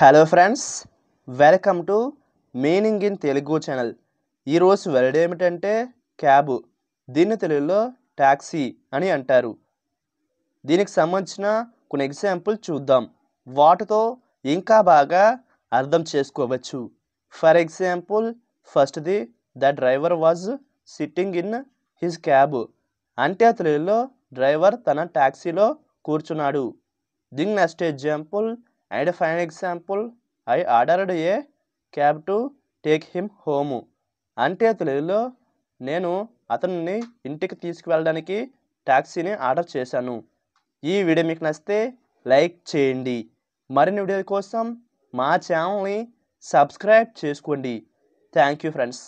hello friends welcome to meaning in Telugu channel ఈరోజు word ఏమిటంటే cab దీన్ని తెలుగులో ట్యాక్సీ అని అంటారు దీనికి సంబంధించిన కొన్ని ఎగ్జాంపుల్ చూద్దాం వాటితో ఇంకా బాగా అర్థం చేసుకోవచ్చు ఫర్ ఎగ్జాంపుల్ ఫస్ట్ది the driver was sitting in his cab అంటే తెలుగులో డ్రైవర్ తన ట్యాక్సీలో కూర్చున్నాడు దీని next example and fine example I ordered a cab to take him home అంటే తెలుగులో నేను అతన్ని ఇంటికి తీసుకువెళ్ళడానికి ట్యాక్సీని ఆర్డర్ చేశాను ఈ వీడియో మీకు నచ్చితే లైక్ చేయండి మరిన్ని వీడియోల కోసం మా ఛానల్ని సబ్స్క్రైబ్ చేసుకోండి థ్యాంక్ యూ ఫ్రెండ్స్